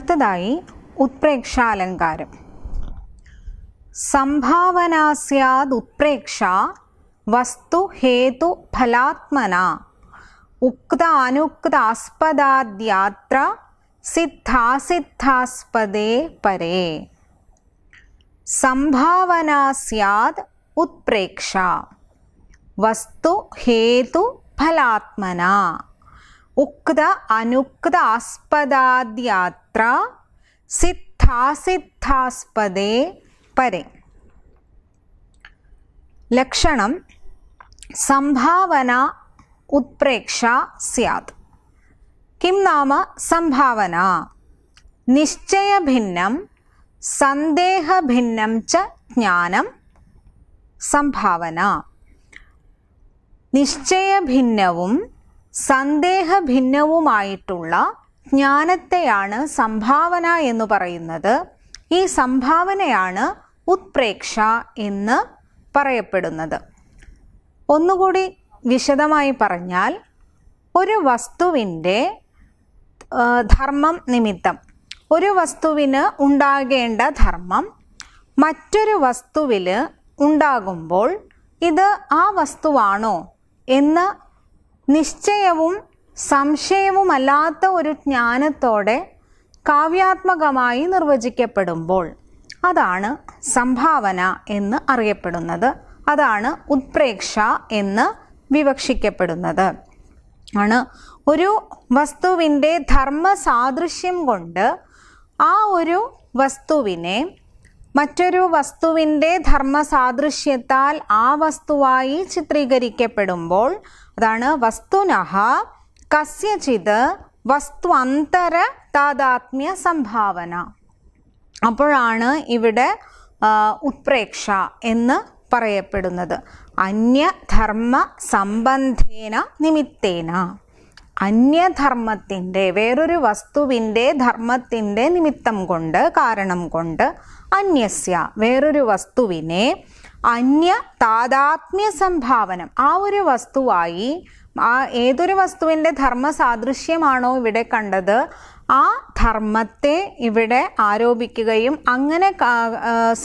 അടുത്തതായി ഉത്പ്രേക്ഷാലങ്കാരം സംഭാവനാസ്യാദ് ഉത്പ്രേക്ഷ വസ്തു ഹേതു ഫലാത്മന ഉക്ത അനുക്താസ്പദാദ്യാത്ര സിദ്ധാസിദ്ധാസ്പദേ പരേ സംഭാവനാസ്യാദ് ഉത്പ്രേക്ഷ വസ്തു ഹേതു ഫലാത്മന ഉക്ത അനുക്ത ആസ്പദാദ്യാത്ര സിദ്ധാസിദ്ധാസ്പദേ പരെ ലക്ഷണം സംഭാവന ഉത്പ്രേക്ഷ സ്യാത് കിം നാമ സംഭാവന നിശ്ചയഭിന്നം സന്ദേഹഭിന്നം ച ജ്ഞാനം സംഭാവന നിശ്ചയഭിന്നവും ഭിന്നവുമായിട്ടുള്ള ജ്ഞാനത്തെയാണ് സംഭാവന എന്ന് പറയുന്നത് ഈ സംഭാവനയാണ് ഉത്പ്രേക്ഷ എന്ന് പറയപ്പെടുന്നത് ഒന്നുകൂടി വിശദമായി പറഞ്ഞാൽ ഒരു വസ്തുവിൻ്റെ ധർമ്മം നിമിത്തം ഒരു വസ്തുവിന് ഉണ്ടാകേണ്ട ധർമ്മം മറ്റൊരു വസ്തുവിൽ ഉണ്ടാകുമ്പോൾ ഇത് ആ വസ്തുവാണോ എന്ന് നിശ്ചയവും സംശയവുമല്ലാത്ത ഒരു ജ്ഞാനത്തോടെ കാവ്യാത്മകമായി നിർവചിക്കപ്പെടുമ്പോൾ അതാണ് സംഭാവന എന്ന് അറിയപ്പെടുന്നത് അതാണ് ഉത്പ്രേക്ഷ എന്ന് വിവക്ഷിക്കപ്പെടുന്നത് ആണ് ഒരു വസ്തുവിൻ്റെ ധർമ്മ സാദൃശ്യം കൊണ്ട് ആ ഒരു വസ്തുവിനെ മറ്റൊരു വസ്തുവിൻ്റെ ധർമ്മസാദൃശ്യത്താൽ ആ വസ്തുവായി ചിത്രീകരിക്കപ്പെടുമ്പോൾ അതാണ് വസ്തുനഹ കസ്യചിത് വസ്തുവന്തര താതാത്മ്യ സംഭാവന അപ്പോഴാണ് ഇവിടെ ഉത്പ്രേക്ഷ എന്ന് പറയപ്പെടുന്നത് അന്യധർമ്മ സംബന്ധേന നിമിത്തേന അന്യധർമ്മത്തിൻ്റെ വേറൊരു വസ്തുവിൻ്റെ ധർമ്മത്തിൻ്റെ നിമിത്തം കൊണ്ട് കാരണം കൊണ്ട് അന്യസ്യ വേറൊരു വസ്തുവിനെ അന്യ താതാത്മ്യ സംഭാവനം ആ ഒരു വസ്തുവായി ആ ഏതൊരു വസ്തുവിൻ്റെ ധർമ്മ സാദൃശ്യമാണോ ഇവിടെ കണ്ടത് ആ ധർമ്മത്തെ ഇവിടെ ആരോപിക്കുകയും അങ്ങനെ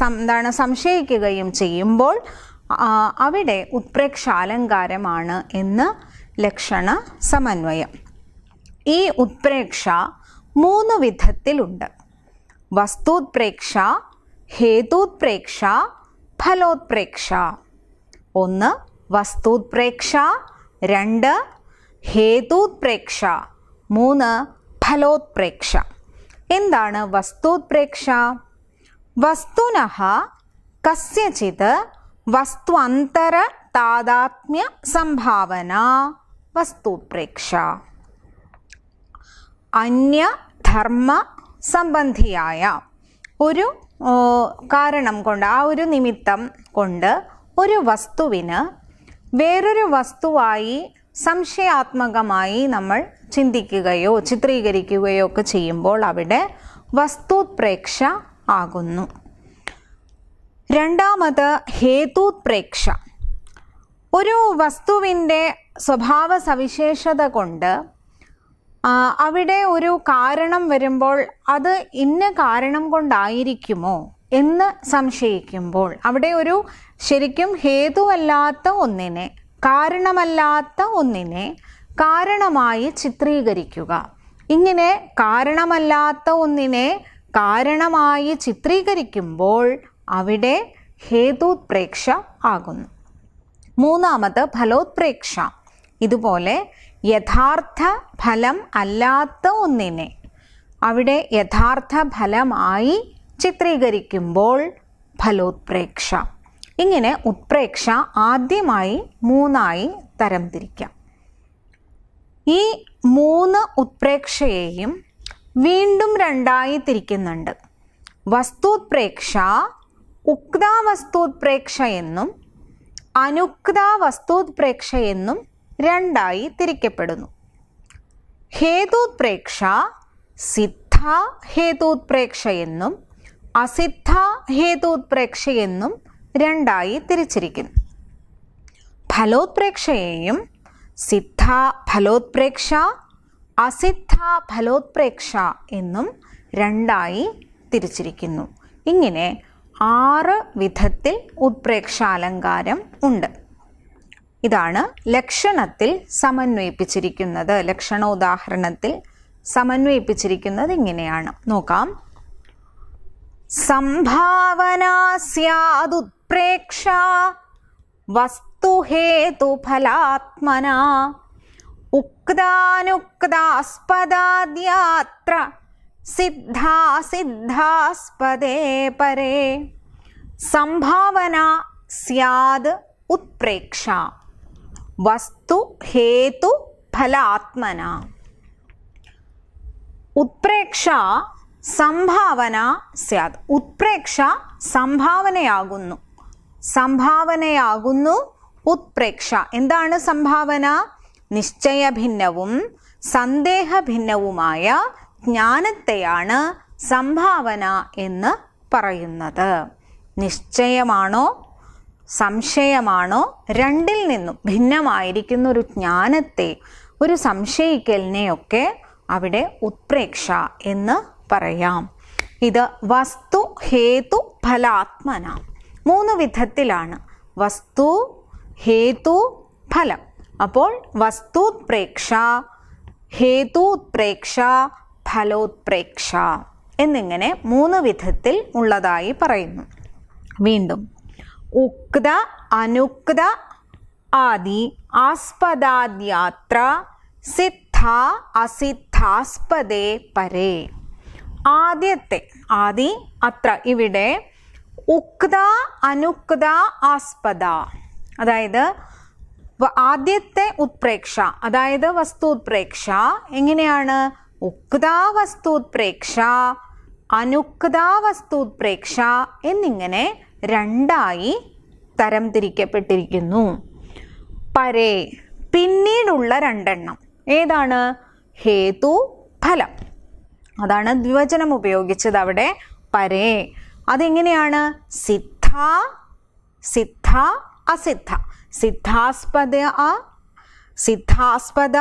എന്താണ് സംശയിക്കുകയും ചെയ്യുമ്പോൾ അവിടെ ഉത്പ്രേക്ഷാലങ്കാരമാണ് എന്ന് ലക്ഷണ സമന്വയം ഈ ഉത്പ്രേക്ഷ മൂന്ന് വിധത്തിലുണ്ട് വസ്തുത്പ്രേക്ഷ ഹേതുത്പ്രേക്ഷ ഫലോത്പ്രേക്ഷ ഒന്ന് വസ്തുത്പ്രേക്ഷ രണ്ട് ഹേതുത്പ്രേക്ഷ മൂന്ന് ഫലോത്പ്രേക്ഷ എന്താണ് വസ്തുത്പ്രേക്ഷ വസ്തുന കസ്യചിത് വസ്തുവന്തര താതാത്മ്യ സംഭാവന വസ്തുപ്രേക്ഷ അന്യധർമ്മ സംബന്ധിയായ ഒരു കാരണം കൊണ്ട് ആ ഒരു നിമിത്തം കൊണ്ട് ഒരു വസ്തുവിന് വേറൊരു വസ്തുവായി സംശയാത്മകമായി നമ്മൾ ചിന്തിക്കുകയോ ചിത്രീകരിക്കുകയോ ഒക്കെ ചെയ്യുമ്പോൾ അവിടെ വസ്തുപ്രേക്ഷ ആകുന്നു രണ്ടാമത് ഹേതുപ്രേക്ഷ ഒരു വസ്തുവിൻ്റെ സ്വഭാവ സവിശേഷത കൊണ്ട് അവിടെ ഒരു കാരണം വരുമ്പോൾ അത് ഇന്ന കാരണം കൊണ്ടായിരിക്കുമോ എന്ന് സംശയിക്കുമ്പോൾ അവിടെ ഒരു ശരിക്കും ഹേതുവല്ലാത്ത ഒന്നിനെ കാരണമല്ലാത്ത ഒന്നിനെ കാരണമായി ചിത്രീകരിക്കുക ഇങ്ങനെ കാരണമല്ലാത്ത ഒന്നിനെ കാരണമായി ചിത്രീകരിക്കുമ്പോൾ അവിടെ ഹേതുപ്രേക്ഷ ആകുന്നു മൂന്നാമത് ഫലോത്പ്രേക്ഷ ഇതുപോലെ യഥാർത്ഥ ഫലം അല്ലാത്ത ഒന്നിനെ അവിടെ യഥാർത്ഥ ഫലമായി ചിത്രീകരിക്കുമ്പോൾ ഫലോത്പ്രേക്ഷ ഇങ്ങനെ ഉത്പ്രേക്ഷ ആദ്യമായി മൂന്നായി തരംതിരിക്കാം ഈ മൂന്ന് ഉത്പ്രേക്ഷയെയും വീണ്ടും രണ്ടായി തിരിക്കുന്നുണ്ട് വസ്തുത്പ്രേക്ഷ ഉക്താവസ്തുത്പ്രേക്ഷ എന്നും അനുക്താവസ്തുത്പ്രേക്ഷ എന്നും രണ്ടായി തിരിക്കപ്പെടുന്നു ഹേതുപ്രേക്ഷ സിദ്ധ ഹേതുപ്രേക്ഷ എന്നും അസിദ്ധ ഹേതുപ്രേക്ഷ എന്നും രണ്ടായി തിരിച്ചിരിക്കുന്നു ഫലോത്പ്രേക്ഷയെയും സിദ്ധ ഫലോത്പ്രേക്ഷ അസിദ്ധ ഫലോത്പ്രേക്ഷ എന്നും രണ്ടായി തിരിച്ചിരിക്കുന്നു ഇങ്ങനെ ആറ് വിധത്തിൽ ഉത്പ്രേക്ഷാലങ്കാരം ഉണ്ട് ഇതാണ് ലക്ഷണത്തിൽ സമന്വയിപ്പിച്ചിരിക്കുന്നത് ലക്ഷണോദാഹരണത്തിൽ സമന്വയിപ്പിച്ചിരിക്കുന്നത് ഇങ്ങനെയാണ് നോക്കാം സംഭാവനാസ്യാദുപ്രേക്ഷ വസ്തുഹേതുഫലാത്മന ഉക്താനുക്താസ്പദാദ്യാത്ര സിദ്ധാസിദ്ധാസ്പദേ പരേ സംഭാവന സ്യാദ് ഉത്പ്രേക്ഷ വസ്തു ഹേതു ഫല ആത്മന ഉത്പ്രേക്ഷ സംഭാവന സ്യാത് ഉത്പ്രേക്ഷ സംഭാവനയാകുന്നു സംഭാവനയാകുന്നു ഉത്പ്രേക്ഷ എന്താണ് സംഭാവന നിശ്ചയഭിന്നവും സന്ദേഹഭിന്നവുമായ ജ്ഞാനത്തെയാണ് സംഭാവന എന്ന് പറയുന്നത് നിശ്ചയമാണോ സംശയമാണോ രണ്ടിൽ നിന്നും ഭിന്നമായിരിക്കുന്ന ഒരു ജ്ഞാനത്തെ ഒരു സംശയിക്കലിനെയൊക്കെ അവിടെ ഉത്പ്രേക്ഷ എന്ന് പറയാം ഇത് വസ്തു ഹേതു ഫലാത്മന മൂന്ന് വിധത്തിലാണ് വസ്തു ഹേതു ഫലം അപ്പോൾ വസ്തുപ്രേക്ഷ ഹേതുപ്രേക്ഷ ഫലോത്പ്രേക്ഷ എന്നിങ്ങനെ മൂന്ന് വിധത്തിൽ ഉള്ളതായി പറയുന്നു വീണ്ടും ഉക്ത അനുക്ത ആദി ആസ്പദാദ്യാത്ര സിദ്ധ അസിദ്ധാസ്പദേ പരേ ആദ്യത്തെ ആദി അത്ര ഇവിടെ ഉക്ത അനുക്ത ആസ്പദ അതായത് ആദ്യത്തെ ഉത്പ്രേക്ഷ അതായത് വസ്തു ഉത്പ്രേക്ഷ എങ്ങനെയാണ് ഉക്ത ഉത്പ്രേക്ഷ അനുക്ത ഉത്പ്രേക്ഷ എന്നിങ്ങനെ രണ്ടായി തരംതിരിക്കപ്പെട്ടിരിക്കുന്നു പരേ പിന്നീടുള്ള രണ്ടെണ്ണം ഏതാണ് ഹേതു ഫലം അതാണ് ദ്വിവചനം ഉപയോഗിച്ചത് അവിടെ പരേ അതെങ്ങനെയാണ് സിദ്ധ സിദ്ധ അസിദ്ധ സിദ്ധാസ്പദ സിദ്ധാസ്പദ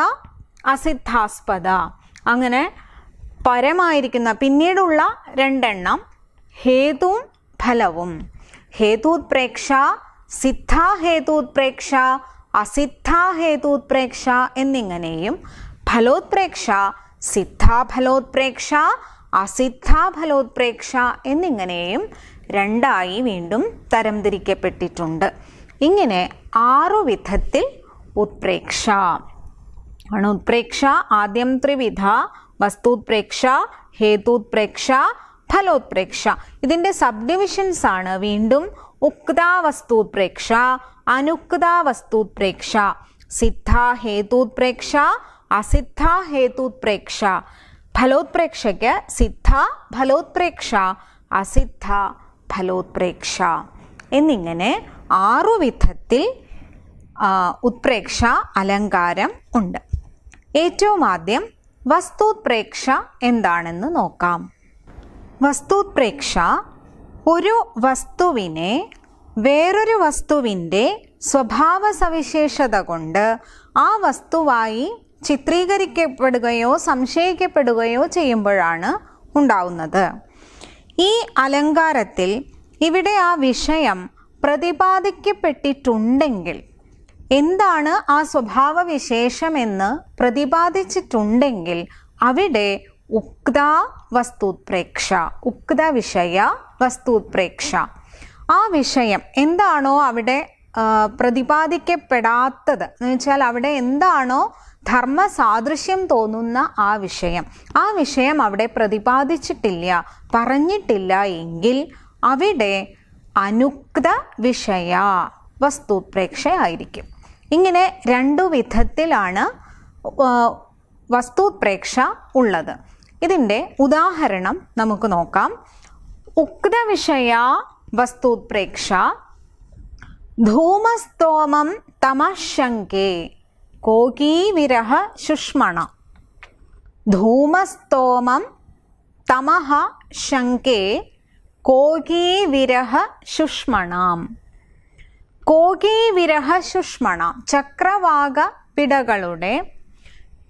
അസിദ്ധാസ്പദ അങ്ങനെ പരമായിരിക്കുന്ന പിന്നീടുള്ള രണ്ടെണ്ണം ഹേതു ഫലവും ഹേതുത്പ്രേക്ഷ സിദ്ധ ഹേതുത്പ്രേക്ഷ അസിദ്ധ ഹേതുത്പ്രേക്ഷ എന്നിങ്ങനെയും ഫലോത്പ്രേക്ഷ സിദ്ധാഫലോത്പ്രേക്ഷ അസിദ്ധാഫലോത്പ്രേക്ഷ എന്നിങ്ങനെയും രണ്ടായി വീണ്ടും തരംതിരിക്കപ്പെട്ടിട്ടുണ്ട് ഇങ്ങനെ ആറു വിധത്തിൽ ഉത്പ്രേക്ഷ അണുത്പ്രേക്ഷ ആദ്യം ത്രിവിധ വസ്തുത്പ്രേക്ഷ ഹേതുത്പ്രേക്ഷ ഫലോത്പ്രേക്ഷ ഇതിൻ്റെ സബ് ഡിവിഷൻസ് ആണ് വീണ്ടും ഉക്താവസ്തുപ്രേക്ഷ അനുക്താവസ്തുപ്രേക്ഷ സിദ്ധാഹേതുപ്രേക്ഷ അസിദ്ധാഹേതുപ്രേക്ഷ ഫലോത്പ്രേക്ഷയ്ക്ക് സിദ്ധ ഫലോത്പ്രേക്ഷ അസിദ്ധ ഫലോത്പ്രേക്ഷ എന്നിങ്ങനെ ആറു വിധത്തിൽ ഉത്പ്രേക്ഷ അലങ്കാരം ഉണ്ട് ഏറ്റവും ആദ്യം വസ്തുപ്രേക്ഷ എന്താണെന്ന് നോക്കാം വസ്തുപ്രേക്ഷ ഒരു വസ്തുവിനെ വേറൊരു വസ്തുവിൻ്റെ സ്വഭാവ സവിശേഷത കൊണ്ട് ആ വസ്തുവായി ചിത്രീകരിക്കപ്പെടുകയോ സംശയിക്കപ്പെടുകയോ ചെയ്യുമ്പോഴാണ് ഉണ്ടാവുന്നത് ഈ അലങ്കാരത്തിൽ ഇവിടെ ആ വിഷയം പ്രതിപാദിക്കപ്പെട്ടിട്ടുണ്ടെങ്കിൽ എന്താണ് ആ സ്വഭാവ വിശേഷമെന്ന് പ്രതിപാദിച്ചിട്ടുണ്ടെങ്കിൽ അവിടെ ഉക്ത വസ്തുത്പ്രേക്ഷ ഉക്ത വിഷയ വസ്തുത്പ്രേക്ഷ ആ വിഷയം എന്താണോ അവിടെ പ്രതിപാദിക്കപ്പെടാത്തത് എന്ന് വെച്ചാൽ അവിടെ എന്താണോ ധർമ്മ സാദൃശ്യം തോന്നുന്ന ആ വിഷയം ആ വിഷയം അവിടെ പ്രതിപാദിച്ചിട്ടില്ല പറഞ്ഞിട്ടില്ല എങ്കിൽ അവിടെ അനുക്ത വിഷയ വസ്തുപ്രേക്ഷ ആയിരിക്കും ഇങ്ങനെ രണ്ടു വിധത്തിലാണ് വസ്തുപ്രേക്ഷ ഉള്ളത് ഇതിൻ്റെ ഉദാഹരണം നമുക്ക് നോക്കാം ഉക്തവിഷയ വസ്തുപ്രേക്ഷ ധൂമസ്തോമം തമശങ്കേ കോകീവിരഹ ശുഷ്മണ ധൂമസ്തോമം തമഹ ശങ്കേ കോകീവിരഹ ശുഷ്മണാം കോകീവിരഹ ശുഷ്മണ ചക്രവാക പിടകളുടെ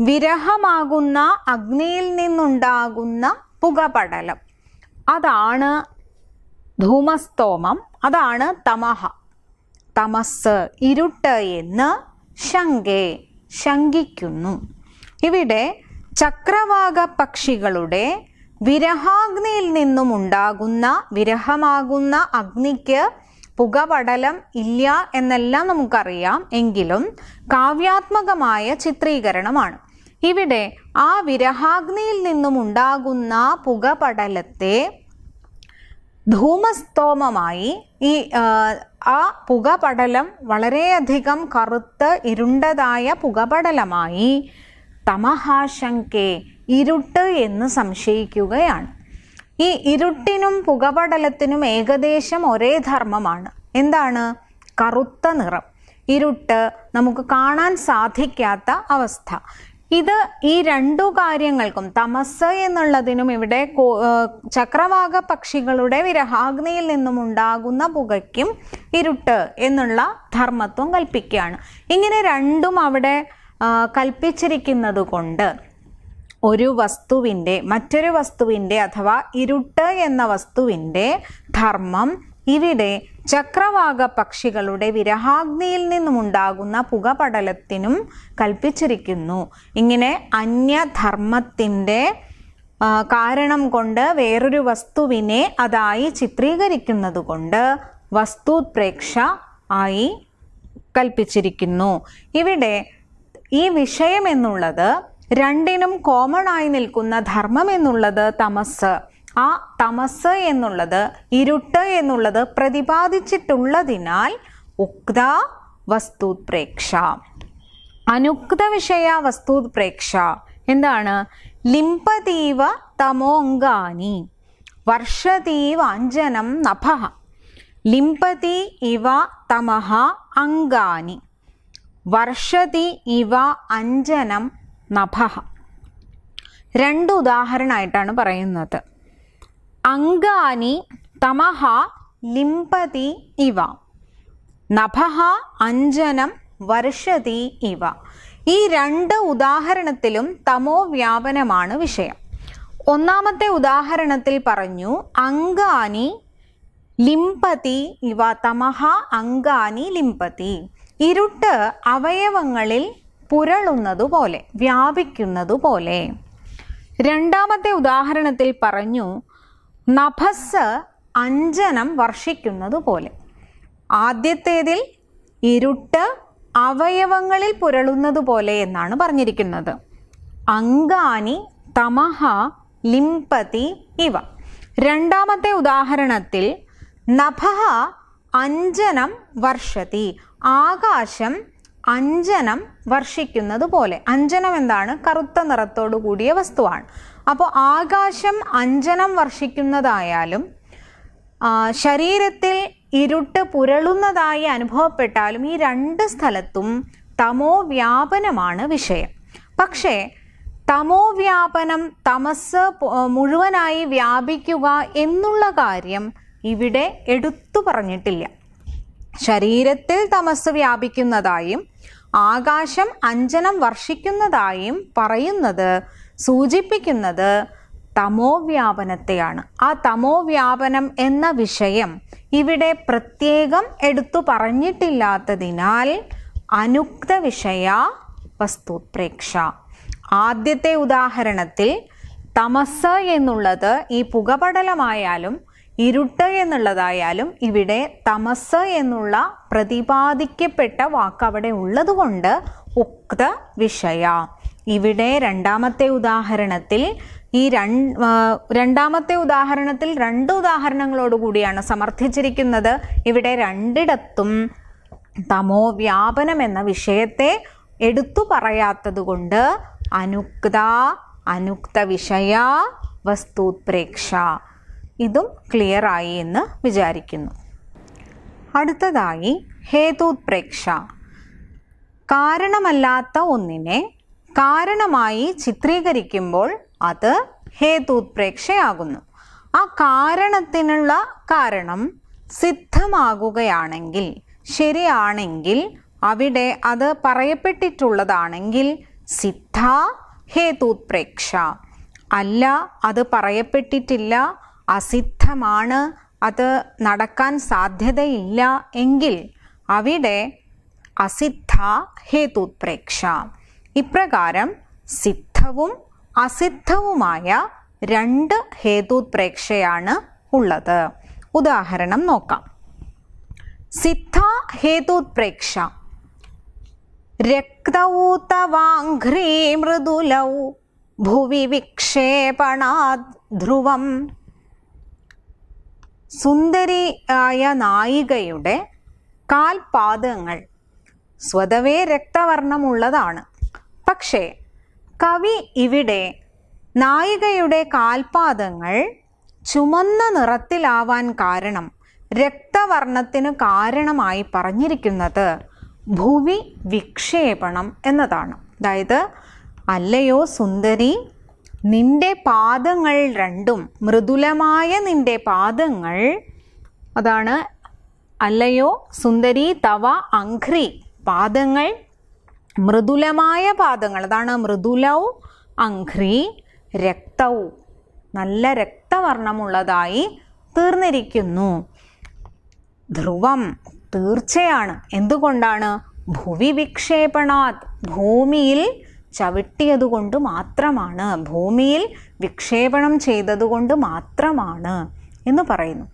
വിരഹമാകുന്ന അഗ്നിയിൽ നിന്നുണ്ടാകുന്ന പുകപടലം അതാണ് ധൂമസ്തോമം അതാണ് തമഹ തമസ് ഇരുട്ട് എന്ന് ശങ്കേ ശങ്കിക്കുന്നു ഇവിടെ ചക്രവാക പക്ഷികളുടെ വിരഹാഗ്നിയിൽ ഉണ്ടാകുന്ന വിരഹമാകുന്ന അഗ്നിക്ക് പുകപടലം ഇല്ല എന്നെല്ലാം നമുക്കറിയാം എങ്കിലും കാവ്യാത്മകമായ ചിത്രീകരണമാണ് ഇവിടെ ആ വിരഹാഗ്നിയിൽ നിന്നും ഉണ്ടാകുന്ന പുകപടലത്തെ ധൂമസ്തോമമായി ഈ ആ പുകപടലം വളരെയധികം കറുത്ത് ഇരുണ്ടതായ പുകപടലമായി തമഹാശങ്കെ ഇരുട്ട് എന്ന് സംശയിക്കുകയാണ് ഈ ഇരുട്ടിനും പുകപടലത്തിനും ഏകദേശം ഒരേ ധർമ്മമാണ് എന്താണ് കറുത്ത നിറം ഇരുട്ട് നമുക്ക് കാണാൻ സാധിക്കാത്ത അവസ്ഥ ഇത് ഈ രണ്ടു കാര്യങ്ങൾക്കും തമസ് എന്നുള്ളതിനും ഇവിടെ ചക്രവാക പക്ഷികളുടെ വിരഹാഗ്നിയിൽ നിന്നും ഉണ്ടാകുന്ന പുകയ്ക്കും ഇരുട്ട് എന്നുള്ള ധർമ്മത്വം കൽപ്പിക്കുകയാണ് ഇങ്ങനെ രണ്ടും അവിടെ കൽപ്പിച്ചിരിക്കുന്നത് കൊണ്ട് ഒരു വസ്തുവിൻ്റെ മറ്റൊരു വസ്തുവിൻ്റെ അഥവാ ഇരുട്ട് എന്ന വസ്തുവിൻ്റെ ധർമ്മം ഇവിടെ ചക്രവാക പക്ഷികളുടെ വിരഹാഗ്നിയിൽ നിന്നുമുണ്ടാകുന്ന പുകപടലത്തിനും കൽപ്പിച്ചിരിക്കുന്നു ഇങ്ങനെ അന്യധർമ്മത്തിൻ്റെ കാരണം കൊണ്ട് വേറൊരു വസ്തുവിനെ അതായി ചിത്രീകരിക്കുന്നത് കൊണ്ട് വസ്തുപ്രേക്ഷ ആയി കൽപ്പിച്ചിരിക്കുന്നു ഇവിടെ ഈ വിഷയം എന്നുള്ളത് രണ്ടിനും കോമൺ ആയി നിൽക്കുന്ന ധർമ്മം എന്നുള്ളത് തമസ് ആ തമസ് എന്നുള്ളത് ഇരുട്ട് എന്നുള്ളത് പ്രതിപാദിച്ചിട്ടുള്ളതിനാൽ ഉക്ത വസ്തുപ്രേക്ഷ അനുക്ത വിഷയ വസ്തുപ്രേക്ഷ എന്താണ് ലിംപതീവ തമോങ്കാനി അഞ്ജനം നഭ ലിംപതി ഇവ തമഹ അങ്കാനി വർഷതി ഇവ അഞ്ജനം നഭഹ രണ്ട് ഉദാഹരണമായിട്ടാണ് പറയുന്നത് അങ്കാനി തമഹ ലിംപതി ഇവ നഭഹ അഞ്ജനം വർഷതി ഇവ ഈ രണ്ട് ഉദാഹരണത്തിലും തമോ വ്യാപനമാണ് വിഷയം ഒന്നാമത്തെ ഉദാഹരണത്തിൽ പറഞ്ഞു അങ്കാനി ലിംപതി ഇവ തമഹ അങ്കാനി ലിംപതി ഇരുട്ട് അവയവങ്ങളിൽ പുരളുന്നതുപോലെ വ്യാപിക്കുന്നതുപോലെ രണ്ടാമത്തെ ഉദാഹരണത്തിൽ പറഞ്ഞു നഭസ് അഞ്ജനം വർഷിക്കുന്നതുപോലെ ആദ്യത്തേതിൽ ഇരുട്ട് അവയവങ്ങളിൽ പുരളുന്നതുപോലെ എന്നാണ് പറഞ്ഞിരിക്കുന്നത് അങ്കാനി തമഹ ലിംപതി ഇവ രണ്ടാമത്തെ ഉദാഹരണത്തിൽ നഭ അഞ്ജനം വർഷതി ആകാശം അഞ്ജനം വർഷിക്കുന്നത് പോലെ അഞ്ജനം എന്താണ് കറുത്ത നിറത്തോടു കൂടിയ വസ്തുവാണ് അപ്പോൾ ആകാശം അഞ്ജനം വർഷിക്കുന്നതായാലും ശരീരത്തിൽ ഇരുട്ട് പുരളുന്നതായി അനുഭവപ്പെട്ടാലും ഈ രണ്ട് സ്ഥലത്തും തമോ വ്യാപനമാണ് വിഷയം പക്ഷേ തമോ വ്യാപനം തമസ് മുഴുവനായി വ്യാപിക്കുക എന്നുള്ള കാര്യം ഇവിടെ എടുത്തു പറഞ്ഞിട്ടില്ല ശരീരത്തിൽ തമസ് വ്യാപിക്കുന്നതായും ആകാശം അഞ്ജനം വർഷിക്കുന്നതായും പറയുന്നത് സൂചിപ്പിക്കുന്നത് തമോവ്യാപനത്തെയാണ് ആ തമോവ്യാപനം എന്ന വിഷയം ഇവിടെ പ്രത്യേകം എടുത്തു പറഞ്ഞിട്ടില്ലാത്തതിനാൽ അനുക്ത വിഷയ വസ്തുപ്രേക്ഷ ആദ്യത്തെ ഉദാഹരണത്തിൽ തമസ് എന്നുള്ളത് ഈ പുകപടലമായാലും ഇരുട്ട് എന്നുള്ളതായാലും ഇവിടെ തമസ് എന്നുള്ള പ്രതിപാദിക്കപ്പെട്ട വാക്ക് അവിടെ ഉള്ളതുകൊണ്ട് ഉക്ത വിഷയ ഇവിടെ രണ്ടാമത്തെ ഉദാഹരണത്തിൽ ഈ രണ്ടാമത്തെ ഉദാഹരണത്തിൽ രണ്ട് ഉദാഹരണങ്ങളോട് കൂടിയാണ് സമർത്ഥിച്ചിരിക്കുന്നത് ഇവിടെ രണ്ടിടത്തും തമോ വ്യാപനം എന്ന വിഷയത്തെ എടുത്തു പറയാത്തത് കൊണ്ട് അനുക്ത അനുക്ത വിഷയ വസ്തുപ്രേക്ഷ ഇതും ക്ലിയർ ആയി എന്ന് വിചാരിക്കുന്നു അടുത്തതായി ഹേതുപ്രേക്ഷ കാരണമല്ലാത്ത ഒന്നിനെ കാരണമായി ചിത്രീകരിക്കുമ്പോൾ അത് ഹേതുപ്രേക്ഷയാകുന്നു ആ കാരണത്തിനുള്ള കാരണം സിദ്ധമാകുകയാണെങ്കിൽ ശരിയാണെങ്കിൽ അവിടെ അത് പറയപ്പെട്ടിട്ടുള്ളതാണെങ്കിൽ സിദ്ധ ഹേതുപ്രേക്ഷ അല്ല അത് പറയപ്പെട്ടിട്ടില്ല അസിദ്ധമാണ് അത് നടക്കാൻ സാധ്യതയില്ല എങ്കിൽ അവിടെ അസിദ്ധ ഹേതുപ്രേക്ഷ ഇപ്രകാരം സിദ്ധവും അസിദ്ധവുമായ രണ്ട് ഹേതുപ്രേക്ഷയാണ് ഉള്ളത് ഉദാഹരണം നോക്കാം സിദ്ധ ഹേതുപ്രേക്ഷ രക്തൗതവാഘ്രീ മൃദുലൗ ഭുവി വിക്ഷേപണാ ധ്രുവം സുന്ദരിയായ നായികയുടെ കാൽപാദങ്ങൾ സ്വതവേ രക്തവർണ്ണമുള്ളതാണ് പക്ഷേ കവി ഇവിടെ നായികയുടെ കാൽപാദങ്ങൾ ചുമന്ന നിറത്തിലാവാൻ കാരണം രക്തവർണത്തിന് കാരണമായി പറഞ്ഞിരിക്കുന്നത് ഭൂവി വിക്ഷേപണം എന്നതാണ് അതായത് അല്ലയോ സുന്ദരി നിന്റെ പാദങ്ങൾ രണ്ടും മൃദുലമായ നിന്റെ പാദങ്ങൾ അതാണ് അല്ലയോ സുന്ദരി തവ അംഘ്രി പാദങ്ങൾ മൃദുലമായ പാദങ്ങൾ അതാണ് മൃദുലൗ അംഘ്രി രക്തവും നല്ല രക്തവർണ്ണമുള്ളതായി തീർന്നിരിക്കുന്നു ധ്രുവം തീർച്ചയാണ് എന്തുകൊണ്ടാണ് ഭൂവി വിക്ഷേപണാത് ഭൂമിയിൽ ചവിട്ടിയതുകൊണ്ട് മാത്രമാണ് ഭൂമിയിൽ വിക്ഷേപണം ചെയ്തതുകൊണ്ട് മാത്രമാണ് എന്ന് പറയുന്നു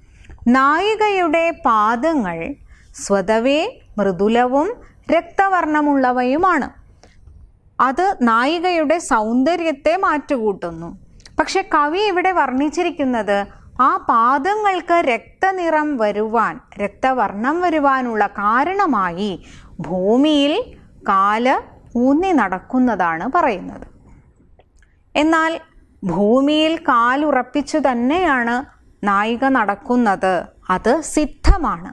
നായികയുടെ പാദങ്ങൾ സ്വതവേ മൃദുലവും രക്തവർണ്ണമുള്ളവയുമാണ് അത് നായികയുടെ സൗന്ദര്യത്തെ മാറ്റുകൂട്ടുന്നു പക്ഷെ കവി ഇവിടെ വർണ്ണിച്ചിരിക്കുന്നത് ആ പാദങ്ങൾക്ക് രക്തനിറം വരുവാൻ രക്തവർണം വരുവാനുള്ള കാരണമായി ഭൂമിയിൽ കാല് ഊന്നി നടക്കുന്നതാണ് പറയുന്നത് എന്നാൽ ഭൂമിയിൽ കാലുറപ്പിച്ചു തന്നെയാണ് നായിക നടക്കുന്നത് അത് സിദ്ധമാണ്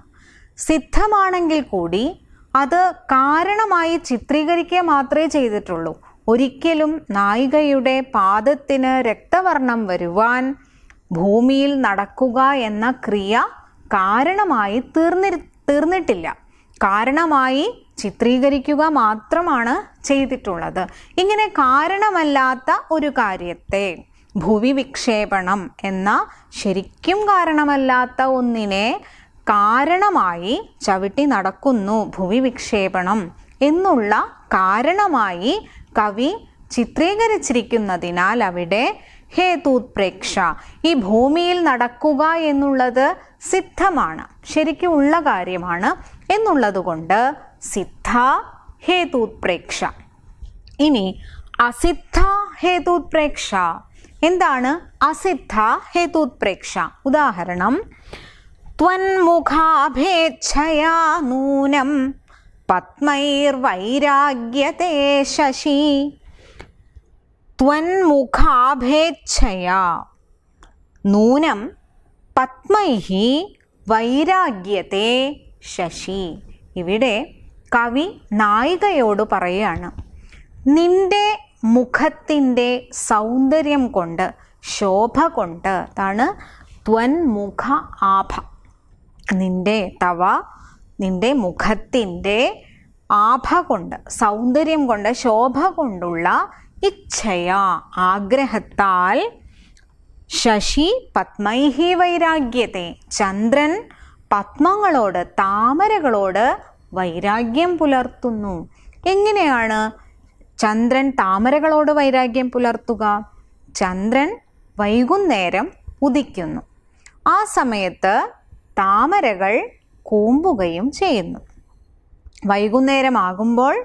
സിദ്ധമാണെങ്കിൽ കൂടി അത് കാരണമായി ചിത്രീകരിക്കുക മാത്രമേ ചെയ്തിട്ടുള്ളൂ ഒരിക്കലും നായികയുടെ പാദത്തിന് രക്തവർണം വരുവാൻ ഭൂമിയിൽ നടക്കുക എന്ന ക്രിയ കാരണമായി തീർന്നി തീർന്നിട്ടില്ല കാരണമായി ചിത്രീകരിക്കുക മാത്രമാണ് ചെയ്തിട്ടുള്ളത് ഇങ്ങനെ കാരണമല്ലാത്ത ഒരു കാര്യത്തെ ഭൂവി വിക്ഷേപണം എന്ന ശരിക്കും കാരണമല്ലാത്ത ഒന്നിനെ കാരണമായി ചവിട്ടി നടക്കുന്നു ഭൂവി വിക്ഷേപണം എന്നുള്ള കാരണമായി കവി ചിത്രീകരിച്ചിരിക്കുന്നതിനാൽ അവിടെ തൂത്പ്രേക്ഷ ഈ ഭൂമിയിൽ നടക്കുക എന്നുള്ളത് സിദ്ധമാണ് ശരിക്കും ഉള്ള കാര്യമാണ് എന്നുള്ളതുകൊണ്ട് സിദ്ധ ഹേതുപ്രേക്ഷ ഇനി അസിദ്ധ ഹേതുപ്രേക്ഷ എന്താണ് അസിദ്ധ ഹേതുപ്രേക്ഷ ഉദാഹരണം ത്വന്മുഖാഭേച്ഛയാ നൂനം പത്മൈർവൈരാഗ്യതേ ശശി ത്വന്മുഖാഭേച്ഛയാ നൂനം പത്മൈ വൈരാഗ്യത്തെ ശശി ഇവിടെ കവി നായികയോട് പറയുകയാണ് നിന്റെ മുഖത്തിൻ്റെ സൗന്ദര്യം കൊണ്ട് ശോഭ കൊണ്ട് അതാണ് ത്വൻമുഖ ആഭ നിന്റെ തവ നിന്റെ മുഖത്തിൻ്റെ ആഭ കൊണ്ട് സൗന്ദര്യം കൊണ്ട് ശോഭ കൊണ്ടുള്ള ഇച്ഛയ ആഗ്രഹത്താൽ ശശി പത്മൈഹി വൈരാഗ്യത്തെ ചന്ദ്രൻ പത്മങ്ങളോട് താമരകളോട് വൈരാഗ്യം പുലർത്തുന്നു എങ്ങനെയാണ് ചന്ദ്രൻ താമരകളോട് വൈരാഗ്യം പുലർത്തുക ചന്ദ്രൻ വൈകുന്നേരം ഉദിക്കുന്നു ആ സമയത്ത് താമരകൾ കൂമ്പുകയും ചെയ്യുന്നു വൈകുന്നേരമാകുമ്പോൾ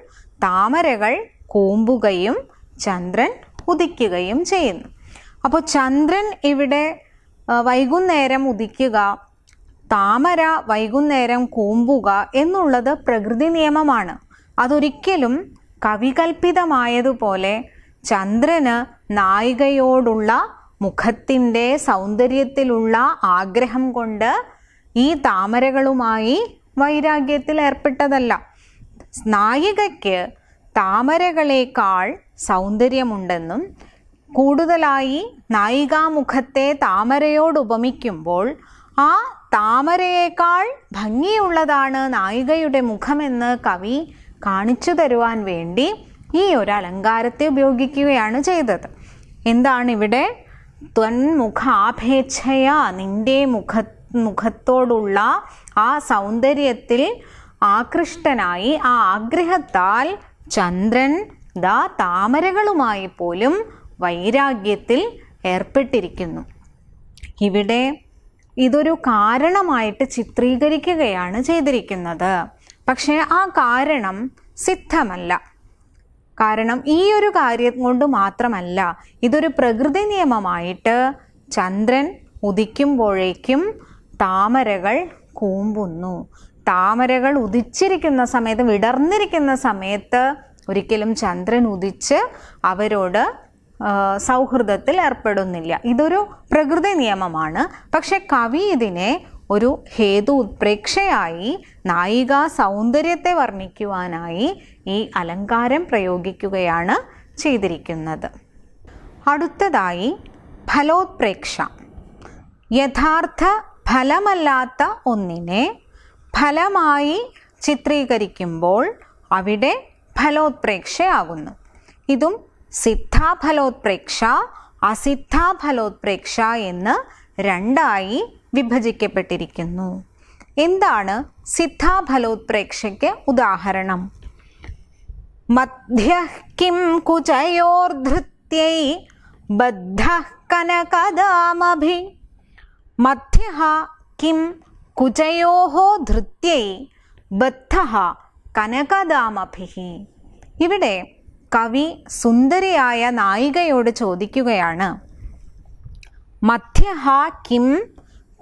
താമരകൾ കൂമ്പുകയും ചന്ദ്രൻ ഉദിക്കുകയും ചെയ്യുന്നു അപ്പോൾ ചന്ദ്രൻ ഇവിടെ വൈകുന്നേരം ഉദിക്കുക താമര വൈകുന്നേരം കൂമ്പുക എന്നുള്ളത് പ്രകൃതി നിയമമാണ് അതൊരിക്കലും കവികൽപ്പിതമായതുപോലെ ചന്ദ്രന് നായികയോടുള്ള മുഖത്തിൻ്റെ സൗന്ദര്യത്തിലുള്ള ആഗ്രഹം കൊണ്ട് ഈ താമരകളുമായി വൈരാഗ്യത്തിൽ ഏർപ്പെട്ടതല്ല നായികയ്ക്ക് താമരകളേക്കാൾ സൗന്ദര്യമുണ്ടെന്നും കൂടുതലായി നായികാമുഖത്തെ താമരയോട് ഉപമിക്കുമ്പോൾ ആ താമരയേക്കാൾ ഭംഗിയുള്ളതാണ് നായികയുടെ മുഖമെന്ന് കവി കാണിച്ചു തരുവാൻ വേണ്ടി ഈ ഒരു അലങ്കാരത്തെ ഉപയോഗിക്കുകയാണ് ചെയ്തത് എന്താണ് ഇവിടെ ത്വൻമുഖാപേക്ഷയ നിന്റെ മുഖ മുഖത്തോടുള്ള ആ സൗന്ദര്യത്തിൽ ആകൃഷ്ടനായി ആ ആഗ്രഹത്താൽ ചന്ദ്രൻ ദാ താമരകളുമായി പോലും വൈരാഗ്യത്തിൽ ഏർപ്പെട്ടിരിക്കുന്നു ഇവിടെ ഇതൊരു കാരണമായിട്ട് ചിത്രീകരിക്കുകയാണ് ചെയ്തിരിക്കുന്നത് പക്ഷേ ആ കാരണം സിദ്ധമല്ല കാരണം ഈ ഒരു കാര്യം കൊണ്ട് മാത്രമല്ല ഇതൊരു പ്രകൃതി നിയമമായിട്ട് ചന്ദ്രൻ ഉദിക്കുമ്പോഴേക്കും താമരകൾ കൂമ്പുന്നു താമരകൾ ഉദിച്ചിരിക്കുന്ന സമയത്ത് വിടർന്നിരിക്കുന്ന സമയത്ത് ഒരിക്കലും ചന്ദ്രൻ ഉദിച്ച് അവരോട് സൗഹൃദത്തിൽ ഏർപ്പെടുന്നില്ല ഇതൊരു പ്രകൃതി നിയമമാണ് പക്ഷെ കവി ഇതിനെ ഒരു ഹേതു ഉത്പ്രേക്ഷയായി നായിക സൗന്ദര്യത്തെ വർണ്ണിക്കുവാനായി ഈ അലങ്കാരം പ്രയോഗിക്കുകയാണ് ചെയ്തിരിക്കുന്നത് അടുത്തതായി ഫലോത്പ്രേക്ഷ യഥാർത്ഥ ഫലമല്ലാത്ത ഒന്നിനെ ഫലമായി ചിത്രീകരിക്കുമ്പോൾ അവിടെ ഫലോത്പ്രേക്ഷയാകുന്നു ഇതും സിദ്ധാഫലോത്പ്രേക്ഷ അസിദ്ധാഫലോത്പ്രേക്ഷ എന്ന് രണ്ടായി വിഭജിക്കപ്പെട്ടിരിക്കുന്നു എന്താണ് സിദ്ധാഫലോത്പ്രേക്ഷയ്ക്ക് ഉദാഹരണം മധ്യം കുചയോർധൃത്യൈ ബദ്ധ കനകദാമഭി മധ്യ കിം കുചയോ ധൃത്യൈ ബദ്ധ കനകദാമഭി ഇവിടെ കവി സുന്ദരിയായ നായികയോട് ചോദിക്കുകയാണ് മധ്യഹ കിം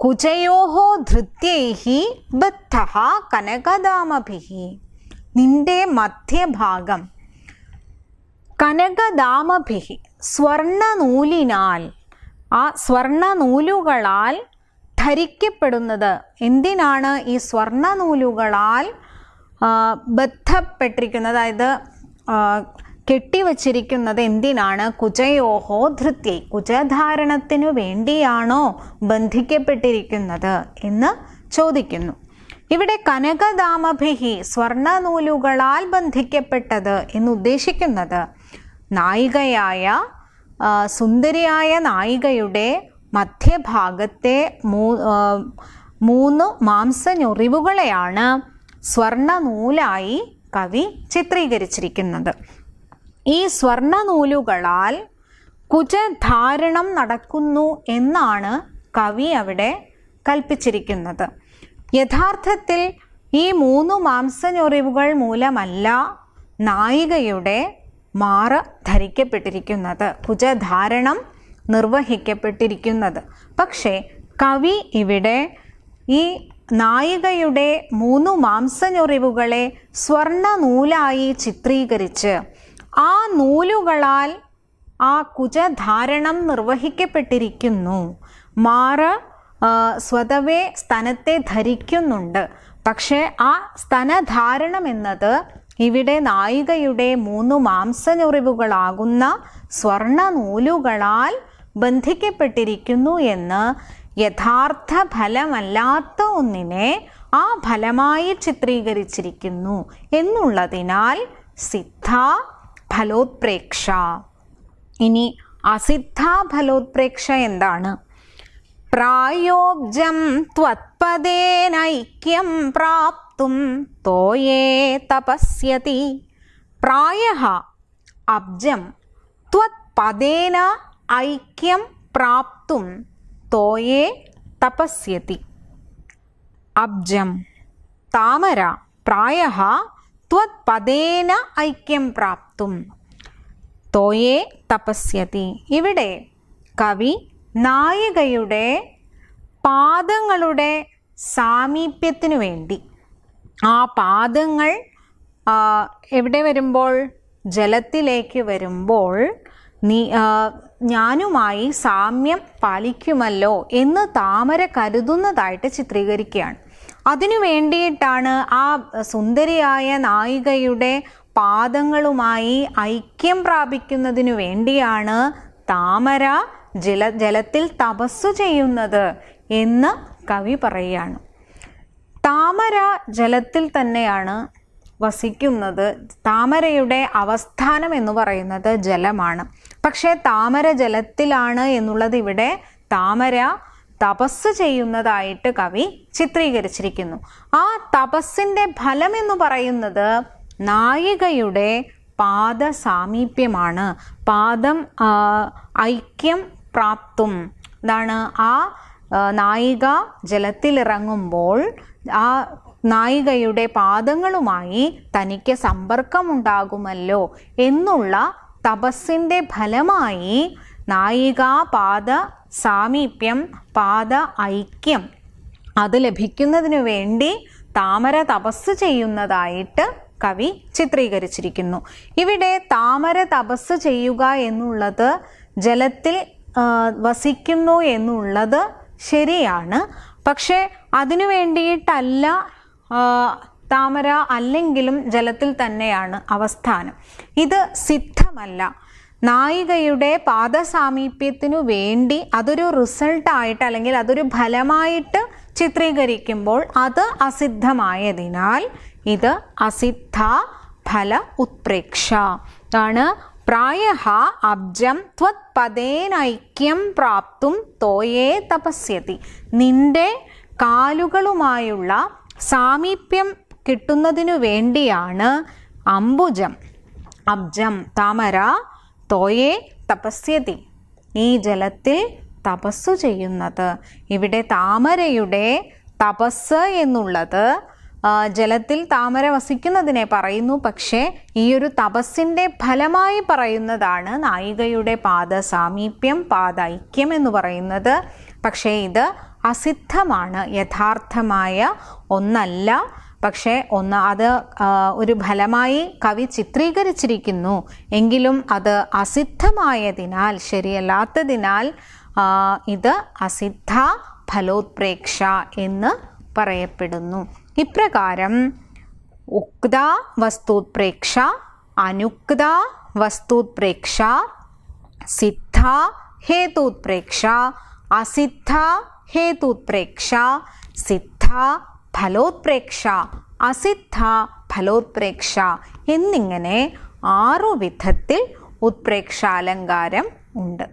കുചയോഹോ ധൃത്യേഹി ബദ്ധ കനകദാമഭിഹി നിന്റെ മധ്യഭാഗം കനകദാമഭിഹി സ്വർണ്ണ നൂലിനാൽ ആ സ്വർണ്ണ നൂലുകളാൽ ധരിക്കപ്പെടുന്നത് എന്തിനാണ് ഈ സ്വർണ്ണ നൂലുകളാൽ ബന്ധപ്പെട്ടിരിക്കുന്നത് അതായത് കെട്ടിവച്ചിരിക്കുന്നത് എന്തിനാണ് കുജയോഹോ ധൃത്യൈ കുജധാരണത്തിനു വേണ്ടിയാണോ ബന്ധിക്കപ്പെട്ടിരിക്കുന്നത് എന്ന് ചോദിക്കുന്നു ഇവിടെ കനകദാമഭിഹി സ്വർണനൂലുകളാൽ ബന്ധിക്കപ്പെട്ടത് എന്നുദ്ദേശിക്കുന്നത് നായികയായ സുന്ദരിയായ നായികയുടെ മധ്യഭാഗത്തെ മൂ മൂന്ന് മാംസഞ്ഞൊറിവുകളെയാണ് സ്വർണനൂലായി കവി ചിത്രീകരിച്ചിരിക്കുന്നത് ഈ സ്വർണ്ണ നൂലുകളാൽ കുജധാരണം നടക്കുന്നു എന്നാണ് കവി അവിടെ കൽപ്പിച്ചിരിക്കുന്നത് യഥാർത്ഥത്തിൽ ഈ മൂന്ന് മാംസഞ്ഞൊറിവുകൾ മൂലമല്ല നായികയുടെ മാറ ധരിക്കപ്പെട്ടിരിക്കുന്നത് കുജധാരണം നിർവഹിക്കപ്പെട്ടിരിക്കുന്നത് പക്ഷേ കവി ഇവിടെ ഈ നായികയുടെ മൂന്ന് മാംസഞ്ഞൊറിവുകളെ സ്വർണ്ണ നൂലായി ചിത്രീകരിച്ച് ആ നൂലുകളാൽ ആ കുജധാരണം നിർവഹിക്കപ്പെട്ടിരിക്കുന്നു മാറ് സ്വതവേ സ്തനത്തെ ധരിക്കുന്നുണ്ട് പക്ഷേ ആ സ്ഥനധാരണം എന്നത് ഇവിടെ നായികയുടെ മൂന്ന് മാംസനുറിവുകളാകുന്ന സ്വർണ്ണ നൂലുകളാൽ ബന്ധിക്കപ്പെട്ടിരിക്കുന്നു എന്ന് യഥാർത്ഥ ഫലമല്ലാത്ത ഒന്നിനെ ആ ഫലമായി ചിത്രീകരിച്ചിരിക്കുന്നു എന്നുള്ളതിനാൽ സിദ്ധ ഫലോത്പ്രേക്ഷ ഇനി അസിദ്ധ ഫലോത്പ്രേക്ഷ എന്താണ് പ്രായോബ്ജം ത്വത്പദേനൈക്യം പ്രാപ്തും തോയേ തപസ്യതി പ്രായ അബ്ജം ത്വത്പദേന ഐക്യം പ്രാപ്തും തോയേ തപസ്യതി അബ്ജം താമര പ്രായ ത്വത്പദേന ഐക്യം പ്രാപ്തു നടത്തും തോയെ തപസ്യതി ഇവിടെ കവി നായികയുടെ പാദങ്ങളുടെ സാമീപ്യത്തിനു വേണ്ടി ആ പാദങ്ങൾ എവിടെ വരുമ്പോൾ ജലത്തിലേക്ക് വരുമ്പോൾ നീ ഞാനുമായി സാമ്യം പാലിക്കുമല്ലോ എന്ന് താമര കരുതുന്നതായിട്ട് ചിത്രീകരിക്കുകയാണ് അതിനു വേണ്ടിയിട്ടാണ് ആ സുന്ദരിയായ നായികയുടെ പാദങ്ങളുമായി ഐക്യം പ്രാപിക്കുന്നതിനു വേണ്ടിയാണ് താമര ജല ജലത്തിൽ തപസ്സു ചെയ്യുന്നത് എന്ന് കവി പറയുകയാണ് താമര ജലത്തിൽ തന്നെയാണ് വസിക്കുന്നത് താമരയുടെ അവസ്ഥാനം എന്ന് പറയുന്നത് ജലമാണ് പക്ഷേ താമര ജലത്തിലാണ് എന്നുള്ളത് ഇവിടെ താമര തപസ് ചെയ്യുന്നതായിട്ട് കവി ചിത്രീകരിച്ചിരിക്കുന്നു ആ തപസ്സിൻ്റെ ഫലം എന്ന് പറയുന്നത് നായികയുടെ പാദ സാമീപ്യമാണ് പാദം ഐക്യം പ്രാപ്തും എന്താണ് ആ നായിക ജലത്തിലിറങ്ങുമ്പോൾ ആ നായികയുടെ പാദങ്ങളുമായി തനിക്ക് സമ്പർക്കമുണ്ടാകുമല്ലോ എന്നുള്ള തപസ്സിൻ്റെ ഫലമായി പാദ സാമീപ്യം പാദ ഐക്യം അത് ലഭിക്കുന്നതിനു വേണ്ടി താമര തപസ് ചെയ്യുന്നതായിട്ട് കവി ചിത്രീകരിച്ചിരിക്കുന്നു ഇവിടെ താമര തപസ് ചെയ്യുക എന്നുള്ളത് ജലത്തിൽ വസിക്കുന്നു എന്നുള്ളത് ശരിയാണ് പക്ഷേ അതിനു വേണ്ടിയിട്ടല്ല താമര അല്ലെങ്കിലും ജലത്തിൽ തന്നെയാണ് അവസ്ഥാനം ഇത് സിദ്ധമല്ല നായികയുടെ പാദസാമീപ്യത്തിനു വേണ്ടി അതൊരു റിസൾട്ടായിട്ട് അല്ലെങ്കിൽ അതൊരു ഫലമായിട്ട് ചിത്രീകരിക്കുമ്പോൾ അത് അസിദ്ധമായതിനാൽ ഇത് അസിദ്ധ ഫല ഉത്പ്രേക്ഷ ആണ് പ്രായ അബ്ജം ത്വത്പദേനൈക്യം പ്രാപ്തും തോയേ തപസ്യതി നിന്റെ കാലുകളുമായുള്ള സാമീപ്യം കിട്ടുന്നതിനു വേണ്ടിയാണ് അംബുജം അബ്ജം താമര തോയെ തപസ്യതി ഈ ജലത്തിൽ തപസ്സു ചെയ്യുന്നത് ഇവിടെ താമരയുടെ തപസ് എന്നുള്ളത് ജലത്തിൽ താമര വസിക്കുന്നതിനെ പറയുന്നു പക്ഷേ ഈ ഒരു തപസ്സിൻ്റെ ഫലമായി പറയുന്നതാണ് നായികയുടെ പാദ സാമീപ്യം പാദ ഐക്യം എന്ന് പറയുന്നത് പക്ഷേ ഇത് അസിദ്ധമാണ് യഥാർത്ഥമായ ഒന്നല്ല പക്ഷേ ഒന്ന് അത് ഒരു ഫലമായി കവി ചിത്രീകരിച്ചിരിക്കുന്നു എങ്കിലും അത് അസിദ്ധമായതിനാൽ ശരിയല്ലാത്തതിനാൽ ഇത് അസിദ്ധ ഫലോത്പ്രേക്ഷ എന്ന് പറയപ്പെടുന്നു ഇപ്രകാരം ഉക്ത വസ്തുത്പ്രേക്ഷ അനുക്ത വസ്തുത്പ്രേക്ഷ സിദ്ധ ഹേതുത്പ്രേക്ഷ അസിദ്ധ ഹേതുത്പ്രേക്ഷ സിദ്ധ ഫലോത്പ്രേക്ഷ അസിദ്ധ ഫലോത്പ്രേക്ഷ എന്നിങ്ങനെ ആറു വിധത്തിൽ ഉത്പ്രേക്ഷാലങ്കാരം ഉണ്ട്